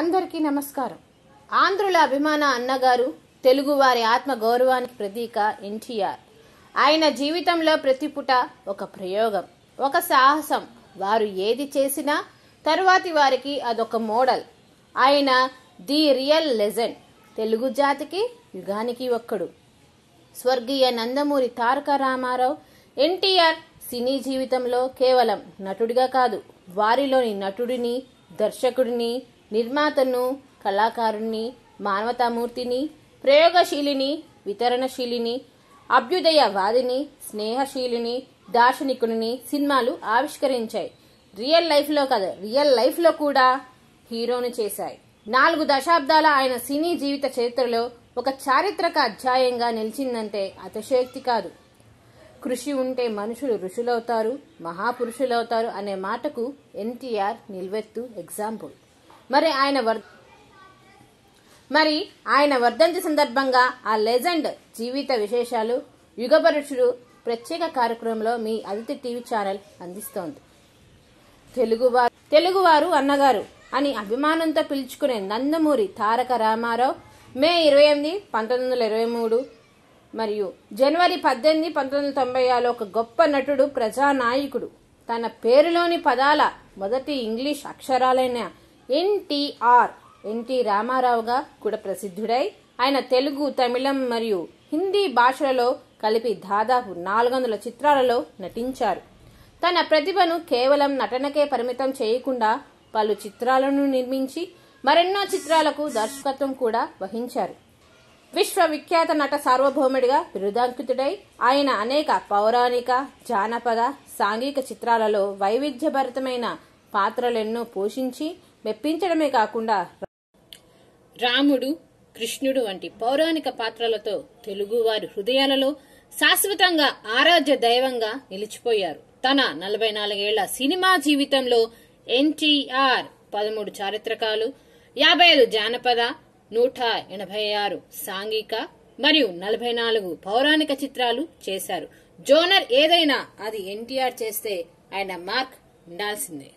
అందరికీ నమస్కారం ఆంధ్రుల అభిమాన అన్నగారు తెలుగువారి ఆత్మ గౌరవానికి ప్రతీక ఎన్టీఆర్ ఆయన జీవితంలో ప్రతి పుట ఒక ప్రయోగం ఒక సాహసం వారు ఏది చేసినా తరువాతి వారికి అదొక మోడల్ ఆయన ది రియల్ లెజెండ్ తెలుగు జాతికి యుగానికి ఒక్కడు స్వర్గీయ నందమూరి తారక రామారావు ఎన్టీఆర్ సినీ జీవితంలో కేవలం నటుడిగా కాదు వారిలోని నటుడిని దర్శకుడిని నిర్మాతను కళాకారుణ్ణి మానవతామూర్తిని ప్రయోగశీలిని వితరణశీలిని అభ్యుదయవాదిని స్నేహశీలిని దార్శనికుడిని సినిమాలు ఆవిష్కరించాయి రియల్ లైఫ్లో కాదు రియల్ లైఫ్లో కూడా హీరోను చేశాయి నాలుగు దశాబ్దాల ఆయన సినీ జీవిత చరిత్రలో ఒక చారిత్రక అధ్యాయంగా నిలిచిందంటే అతిశయోక్తి కాదు కృషి ఉంటే మనుషులు ఋషులవుతారు మహాపురుషులవుతారు అనే మాటకు ఎన్టీఆర్ నిల్వెత్తు ఎగ్జాంపుల్ మరి ఆయన వర్ మరి ఆయన వర్ధంతి సందర్భంగా ఆ లెజెండ్ జీవిత విశేషాలు యుగపరుషుడు ప్రత్యేక కార్యక్రమంలో మీ అదితి టీవీ ఛానల్ అందిస్తోంది తెలుగువారు తెలుగువారు అన్నగారు అని అభిమానంతో పిలుచుకునే నందమూరి తారక రామారావు మే ఇరవై ఎనిమిది పంతొమ్మిది వందల ఇరవై మూడు మరియు జనవరి పద్దెనిమిది పంతొమ్మిది వందల తొంభై ఆరులో ఒక గొప్ప నటుడు ప్రజానాయకుడు తన పేరులోని పదాల మొదటి ఇంగ్లీష్ అక్షరాలైన ఎన్టీఆర్ ఎన్టీ రామారావుగా కూడా ప్రసిద్ధుడై ఆయన తెలుగు తమిళం మరియు హిందీ భాషలలో కలిపి దాదాపు నాలుగు వందల చిత్రాలలో నటించారు తన ప్రతిభను కేవలం నటనకే పరిమితం చేయకుండా పలు చిత్రాలను నిర్మించి మరెన్నో చిత్రాలకు దర్శకత్వం కూడా వహించారు విశ్వవిఖ్యాత నట సార్వభౌముడిగా బిరుదాంకితుడై ఆయన అనేక పౌరాణిక జానపద సాంఘిక చిత్రాలలో వైవిధ్యభరితమైన పాత్రలెన్నో పోషించి మెప్పించడమే కాకుండా రాముడు కృష్ణుడు వంటి పౌరాణిక పాత్రలతో తెలుగువారి హృదయాలలో శాశ్వతంగా ఆరాధ్య దైవంగా నిలిచిపోయారు తన నలభై నాలుగేళ్ల సినిమా జీవితంలో ఎన్టీఆర్ పదమూడు చారిత్రకాలు యాభై ఐదు జానపద నూట ఎనభై ఆరు సాంఘిక మరియు నలభై నాలుగు పౌరాణిక చిత్రాలు చేశారు జోనర్ ఏదైనా అది ఎన్టీఆర్ చేస్తే ఆయన మార్క్ ఉండాల్సిందే